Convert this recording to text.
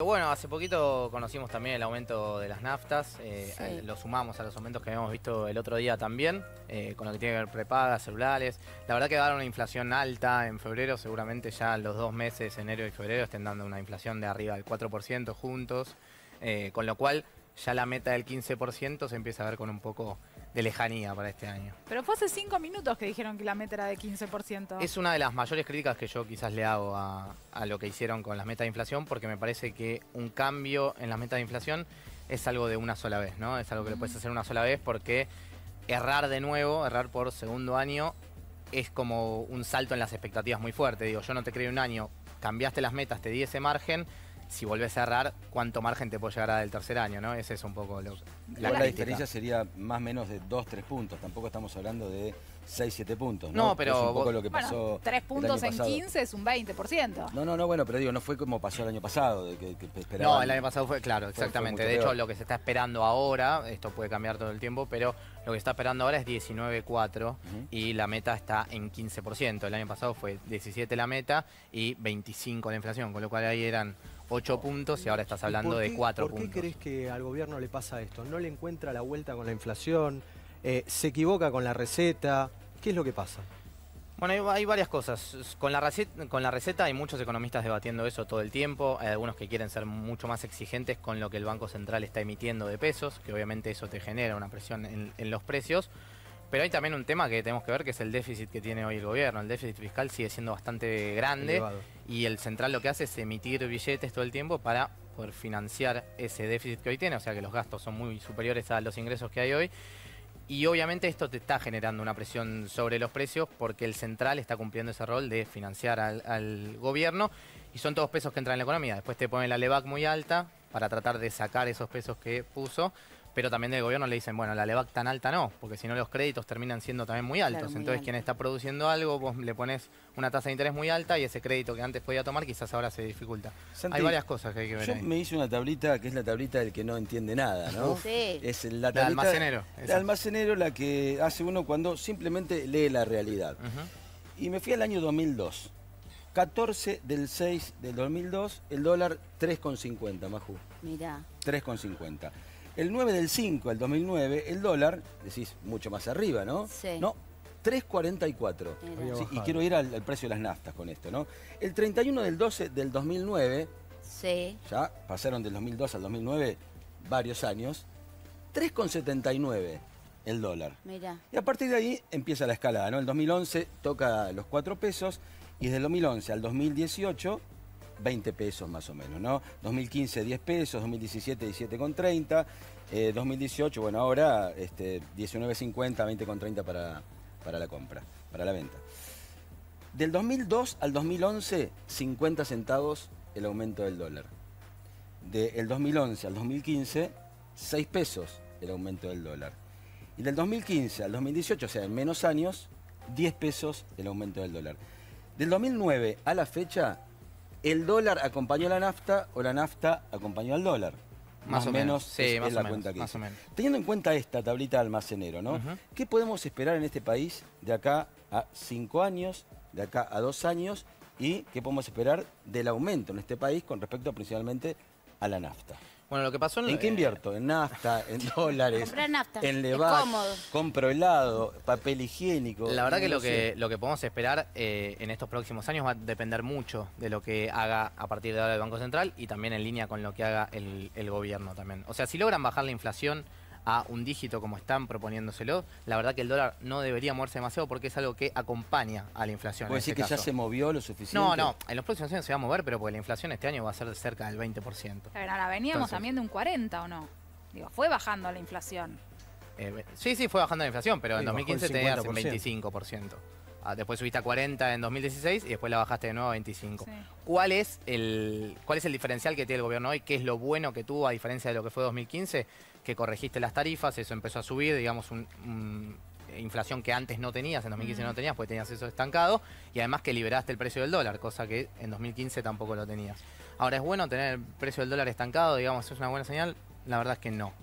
Bueno, hace poquito conocimos también el aumento de las naftas, eh, eh, lo sumamos a los aumentos que habíamos visto el otro día también, eh, con lo que tiene que ver prepagas, celulares. La verdad que va a dar una inflación alta en febrero, seguramente ya los dos meses, enero y febrero, estén dando una inflación de arriba del 4% juntos, con lo cual ya la meta del 15% se empieza a ver con un poco de lejanía para este año. Pero fue hace cinco minutos que dijeron que la meta era de 15%. Es una de las mayores críticas que yo quizás le hago a, a lo que hicieron con las metas de inflación, porque me parece que un cambio en las metas de inflación es algo de una sola vez, ¿no? Es algo que lo puedes hacer una sola vez porque errar de nuevo, errar por segundo año, es como un salto en las expectativas muy fuerte. Digo, yo no te creí un año, cambiaste las metas, te di ese margen, si vuelve a cerrar, cuánto margen te puede llegar a del tercer año, ¿no? Ese es un poco lo, la, la diferencia sería más o menos de 2, 3 puntos. Tampoco estamos hablando de 6, 7 puntos, ¿no? pero... Es lo que pasó bueno, 3 puntos en 15 es un 20%. No, no, no, bueno, pero digo, no fue como pasó el año pasado, de que, que No, el año pasado fue, claro, exactamente. de hecho, lo que se está esperando ahora, esto puede cambiar todo el tiempo, pero lo que se está esperando ahora es 19,4 4 y la meta está en 15%. El año pasado fue 17 la meta y 25 la inflación, con lo cual ahí eran 8 puntos y ahora estás hablando de 4 puntos. ¿Por qué crees que al gobierno le pasa esto? ¿No le encuentra la vuelta con la inflación? Eh, ¿Se equivoca con la receta? ¿Qué es lo que pasa? Bueno, hay, varias cosas. Con la, receta, con la receta hay muchos economistas debatiendo eso todo el tiempo. Hay algunos que quieren ser mucho más exigentes con lo que el Banco Central está emitiendo de pesos, que obviamente eso te genera una presión en los precios. Pero hay también un tema que tenemos que ver, que es el déficit que tiene hoy el gobierno. El déficit fiscal sigue siendo bastante grande y el central lo que hace es emitir billetes todo el tiempo para poder financiar ese déficit que hoy tiene, o sea que los gastos son muy superiores a los ingresos que hay hoy. Y obviamente esto te está generando una presión sobre los precios porque el central está cumpliendo ese rol de financiar al, gobierno y son todos pesos que entran en la economía. Después te ponen la LEVAC muy alta para tratar de sacar esos pesos que puso pero también del gobierno le dicen, bueno, la LEVAC tan alta no, porque si no los créditos terminan siendo también muy altos. Entonces, quien está produciendo algo, vos le pones una tasa de interés muy alta y ese crédito que antes podía tomar quizás ahora se dificulta. hay varias cosas que hay que ver. Yo me hice una tablita que es la tablita del que no entiende nada, ¿no? Sí. Es la tablita. La almacenero. La almacenero la que hace uno cuando simplemente lee la realidad. Y me fui al año 2002. 14 del 6 del 2002, el dólar 3,50, Maju. Mirá. 3,50. El 9 del 5 del 2009, el dólar, decís mucho más arriba, ¿no? Sí. No, 3.44. y quiero ir al, precio de las naftas con esto, ¿no? El 31 del 12 del 2009, sí. ya pasaron del 2002 al 2009 varios años, 3.79 el dólar. Mira. Y a partir de ahí empieza la escalada, ¿no? El 2011 toca los 4 pesos y desde el 2011 al 2018 20 pesos más o menos, ¿no? 2015 10 pesos, 2017 17,30, eh, 2018, bueno, ahora este, 19,50, 20,30 para, para la compra, para la venta. Del 2002 al 2011, 50 centavos el aumento del dólar. Del 2011 al 2015, 6 pesos el aumento del dólar. Y del 2015 al 2018, o sea, en menos años, 10 pesos el aumento del dólar. Del 2009 a la fecha, el dólar acompañó a la nafta o la nafta acompañó al dólar. Más, o menos, sí, más la cuenta que Teniendo en cuenta esta tablita de almacenero, ¿no? ¿Qué podemos esperar en este país de acá a cinco años, de acá a dos años y qué podemos esperar del aumento en este país con respecto principalmente a la nafta? Bueno, lo que pasó... ¿En, ¿En qué eh, invierto? En nafta, en dólares, nafta. en levar compro helado, papel higiénico. La verdad que lo, que lo que podemos esperar eh, en estos próximos años va a depender mucho de lo que haga a partir de ahora el Banco Central y también en línea con lo que haga el, el gobierno también. O sea, si logran bajar la inflación a un dígito como están proponiéndoselo, la verdad que el dólar no debería moverse demasiado porque es algo que acompaña a la inflación. ¿Puede decir este que ya se movió lo suficiente? No, no, en los próximos años se va a mover, pero porque la inflación este año va a ser de cerca del 20%. Pero ahora veníamos también de un 40 o no. Digo, fue bajando la inflación. Eh, sí, sí, fue bajando la inflación, pero en 2015 tenía un 25%. Ah, después subiste a 40 en 2016 y después la bajaste de nuevo a 25. ¿Cuál, es el, ¿Cuál es el diferencial que tiene el gobierno hoy? ¿Qué es lo bueno que tuvo a diferencia de lo que fue 2015? Que corregiste las tarifas, eso empezó a subir, digamos, un, eh, inflación que antes no tenías, en 2015 no tenías porque tenías eso estancado, y además que liberaste el precio del dólar, cosa que en 2015 tampoco lo tenías. Ahora, ¿es bueno tener el precio del dólar estancado? Digamos, ¿es una buena señal? La verdad es que no.